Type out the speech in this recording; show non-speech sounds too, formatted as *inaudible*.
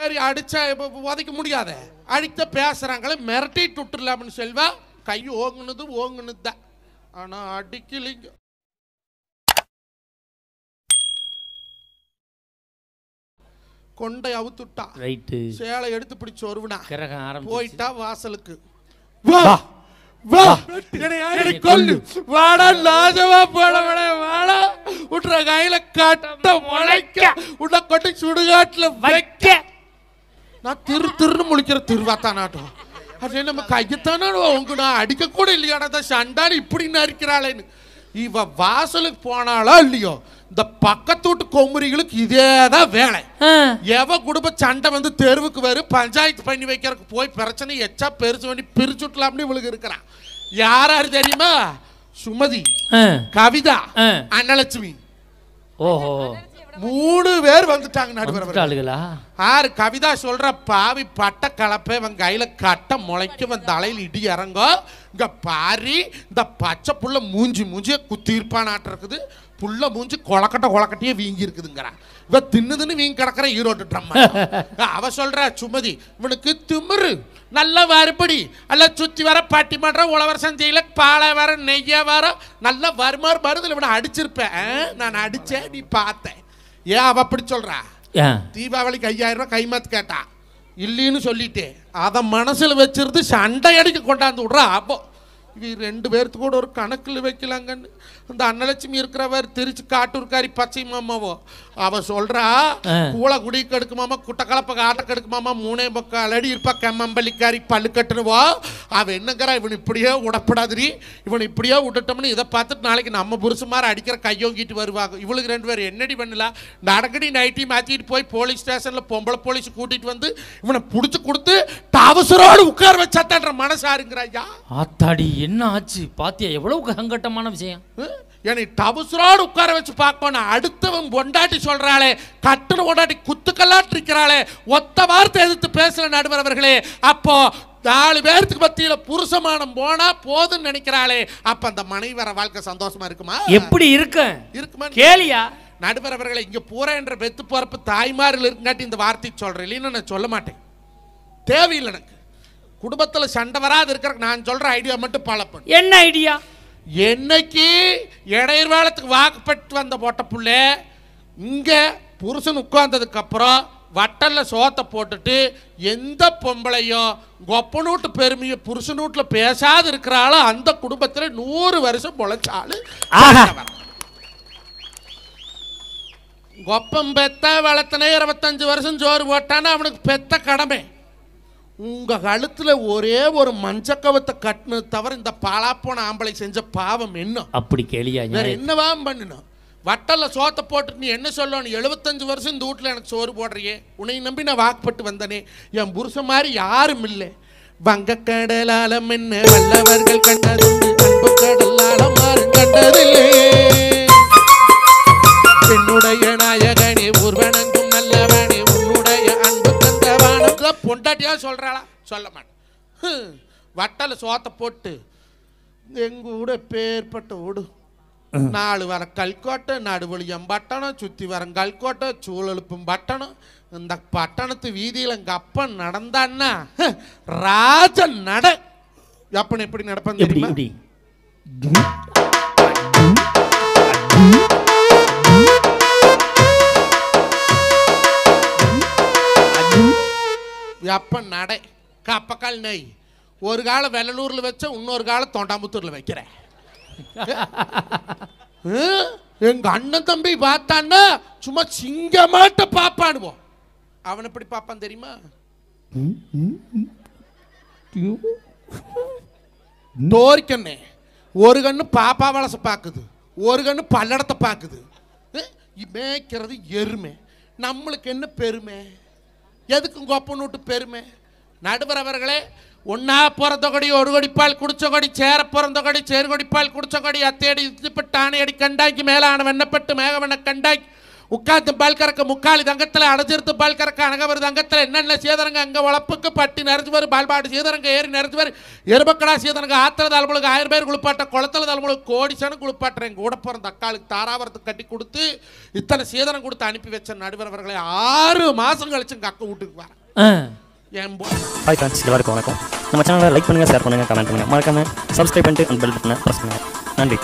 சரி அடிச்சா உதைக்க முடியாத அடித்த பேசுறாங்களே மிரட்டிட்டு விட்டுலாம்னு செல்வா கை ஓங்குனது ஓங்குனது தான் ஆனால் அடிக்கலிங்க கொண்டை அவுத்துட்டா ரைட்டு சேலை எடுத்து பிடிச்சு ஒருவனா கிரகம் ஆரம்பிச்சு போயிட்டா வாசலுக்கு வா வா என்னை கொல்லு வாடா லாஜவா போட விட வாடா உன்ற கையில கட்ட முளைக்க உள்ள கொட்டி சுடுகாட்டுல வைக்க நான் திரு திருன்னு முழிக்கிற திருவாத்தானாட்டம் அது நம்ம கையத்தானாடோ உங்க நான் அடிக்கக்கூட இல்லையாடா சண்டாடு இப்படி நறுக்கிறாளேன்னு இவ வாசலுக்கு போனாலோ இல்லையோ இந்த பக்கத்து வீட்டு கொம்புரிகளுக்கு இதே தான் வேலை எவ குடும்ப சண்டை வந்து தெருவுக்கு வரும் பஞ்சாயத்து பண்ணி வைக்கிறதுக்கு போய் பிரச்சனை எச்சா பெருசு பண்ணி பிரிச்சு விட்டலாம்னு இவளுக்கு இருக்கிறான் யாராரு தெரியுமா சுமதி கவிதா அன்னலட்சுமி ஓஹோ மூணு பேர் வந்துட்டாங்க நடுவர் ஆர் கவிதா சொல்ற பாவி பட்ட கலப்பை இவன் கையில கட்ட முளைக்கும் தலையில் இடி இறங்கும் இங்க பாரி இந்த பச்சை புள்ள மூஞ்சி மூஞ்சிய குத்திருப்பானாட்ட இருக்குது புள்ள மூஞ்சி கொலக்கட்ட கொலக்கட்டையே வீங்கி இருக்குதுங்கிறான் இவன் தின்னுதுன்னு வீங்கி கிடக்குற ஈரோடு ட்ரம் *laughs* அவ சொல்றா சுமதி இவனுக்கு திமுரு நல்ல வறுபடி அல்ல சுற்றி வர பட்டிமன்றம் உழவர் சந்தையில பாலை வர நெய்ய வர நல்ல வருமாறு மருந்தில் இவனை அடிச்சிருப்பேன் நான் அடிச்சேன் நீ பார்த்தேன் ஏன் அவ அப்படி சொல்றா தீபாவளிக்கு ஐயாயிரம் ரூபாய் கைமாத்து கேட்டா இல்லைன்னு சொல்லிட்டு அதை மனசில் வச்சிருந்து சண்டை அடிக்க கொண்டாந்து விட்றா அப்போ இவ ரெண்டு பேர்த்து கூட ஒரு கணக்கில் வைக்கலாங்கன்னு அந்த அன்னலட்சுமி இருக்கிறவர் திருச்சி காட்டூர்காரி பச்சை மாமாவோ அவ சொல்றா கூல குடி கெடுக்குமாமா குட்டக்கலப்ப ஆட்ட கெடுக்குமாமா மூணே பக்கம் அலடி இருப்பா கம்மம்பள்ளிக்காரி பல்லு கட்டுனுவோ அவன் என்னங்கிறா இவன் இப்படியே விடப்படாதிரி இவன் இப்படியோ விட்டுட்டோம்னு இதை பார்த்துட்டு நாளைக்கு நம்ம புருஷமாரி அடிக்கிற கையோங்கிட்டு வருவாங்க இவளுக்கு ரெண்டு பேரும் என்னடி பண்ணலாம் இந்த அடக்கடி நைட்டி மாற்றிட்டு போய் போலீஸ் ஸ்டேஷனில் பொம்பளை போலீஸ் கூட்டிகிட்டு வந்து இவனை பிடிச்சி கொடுத்து அவசரோடு உட்கார வச்சாத்தான்ற மனசாருங்கிறாயா ஆத்தாடி என்ன ஆச்சு பாத்தியா எவ்வளவு சங்கட்டமான விஷயம் என்னை டபுசரோடு உட்கார வச்சு பார்க்கணும் அடுத்தவன் பொண்டாட்டி சொல்கிறாளே கட்டுன பொண்டாட்டி குத்துக்கல்லாட்டு இருக்கிறாளே ஒத்த வார்த்தை எதிர்த்து பேசுகிற நடுவர் அவர்களே அப்போ நாலு பேர்த்துக்கு மத்தியில் புருஷமானம் போனா போதும்னு நினைக்கிறாளே அப்ப அந்த மனைவர வாழ்க்கை சந்தோஷமா இருக்குமா எப்படி இருக்கு இருக்குமா கேளியா நடுவர் அவர்களை இங்க பூரா என்ற வெத்து பொறுப்பு தாய்மாரில் இருக்காட்டி இந்த வார்த்தை சொல்றேன் இல்லைன்னு நான் சொல்ல மாட்டேன் தேவையில்லை எனக்கு குடும்பத்தில் சண்டை வராது இருக்கிற நான் சொல்ற ஐடியா மட்டும் பழப்பு என்ன ஐடியா என்னைக்கு இடையர்வாளத்துக்கு வாக்குப்பட்டு வந்த போட்ட புள்ள இங்க புருஷன் உட்கார்ந்ததுக்கு அப்புறம் வட்டலில் சோத்தை போட்டுட்டு எந்த பொம்பளையும் கொப்பனூட்டு பெருமையை புருஷனூட்டில் பேசாது இருக்கிறாளோ அந்த குடும்பத்தில் நூறு வருஷம் பொழைச்சாலும் கொப்பம் பெத்த வளர்த்தனே இருபத்தஞ்சு வருஷம் சோறு போட்டானா அவனுக்கு பெத்த கடமை உங்கள் கழுத்தில் ஒரே ஒரு மஞ்சக்கவத்தை கட்டினது தவிர இந்த பாலாப்போன ஆம்பளை செஞ்ச பாவம் என்ன அப்படி கேளியா என்னவாம் பண்ணணும் வட்டலில் சோத்தை போட்டு நீ என்ன சொல்லணும் எழுபத்தஞ்சு வருஷம் இந்த வீட்டில் எனக்கு சோறு போடுறியே உன்னை நம்பி நான் வாக்குப்பட்டு வந்தனே என் புருஷன் மாதிரி யாரும் இல்லை வங்கக்கடலால என்ன வல்லவர்கள் கண்டது கடலாலம் கண்டதில்லை என்னுடைய நாயகனே ஒருவனங்கும் நல்லவனே உன்னுடைய அன்பு தந்தவானுக்கு பொண்டாட்டியா சொல்கிறாளா சொல்ல மாட்டேன் வட்டல சோத்தை போட்டு எங்கூட பேர்பட்ட ஓடு നാല് വര കൽക്കോട്ട பட்டணம் പട്ടണം ചുറ്റിവരം கல்கோட்டை சூழலுப்பும் பட்டணம் இந்த பட்டணத்து வீதியில் எங்கள் அப்பன் நடந்தான்னா ராஜ நட அப்பன் எப்படி நடப்பான் தெரியுமா நடை கப்பக்கால் நெய் ஒரு காலம் வெள்ளலூரில் வச்ச இன்னொரு காலம் தொண்டாமுத்தூரில் வைக்கிறேன் *laughs* எங்க அண்ணன் தம்பி பார்த்தான்னா சும்மா சிங்கமாட்ட பாப்பானுவோம் அவன் எப்படி பாப்பான் தெரியுமா தோரிக்கண்ணே ஒரு கண்ணு பாப்பா வளச பார்க்குது ஒரு கண்ணு பல்லடத்தை பார்க்குது மேய்க்கிறது எருமை நம்மளுக்கு என்ன பெருமை எதுக்கு கொப்பன்னு விட்டு பெருமை நடுவர் அவர்களே உண்ணா பிறந்தகடி ஒரு கொடிப்பால் கொடி சேர பிறந்த பிறந்தகடி சேர்கொடிப்பால் குடிச்சகொடி அத்தேடி இத்துப்பட்டு ஆணையடி கண்டாய்க்கு மேலான வெண்ணப்பட்டு மேகவண்ண கண்டாய்க்கு உட்காந்து பால் கறக்க முக்காலி தங்கத்தில் அடைச்சிருத்து பால் கறக்க அணகவர் தங்கத்தில் என்னென்ன சேதனங்க அங்கே உழப்புக்கு பட்டி நிறைஞ்சுவர் பால்பாடு சீதரங்க ஏறி நிறைஞ்சுவர் எருமக்கடா சேதனங்க ஆத்திர தலைமுழுக்கு ஆயிரம் பேர் குளிப்பாட்ட குளத்தில் தலைமுழுக்கு கோடிசனு குளிப்பாட்டுறேன் கூட பிறந்த அக்காளுக்கு தாராவரத்துக்கு கட்டி கொடுத்து இத்தனை சீதனம் கொடுத்து அனுப்பி வச்ச நடுவர் அவர்களை ஆறு மாதம் கழிச்சு எங்கள் அக்கா வீட்டுக்கு வரேன் என் ஹாய் ஃப்ரெண்ட்ஸ் எல்லாருக்கும் வணக்கம் நம்ம சேனலை லைக் பண்ணுங்கள் ஷேர் பண்ணுங்கள் கமெண்ட் பண்ணுங்கள் மறக்காமல் சப்ஸ்கிரைப் பண்ணிட்டு அந்த பெல் பட்டனை ப்ரெஸ் நன்றி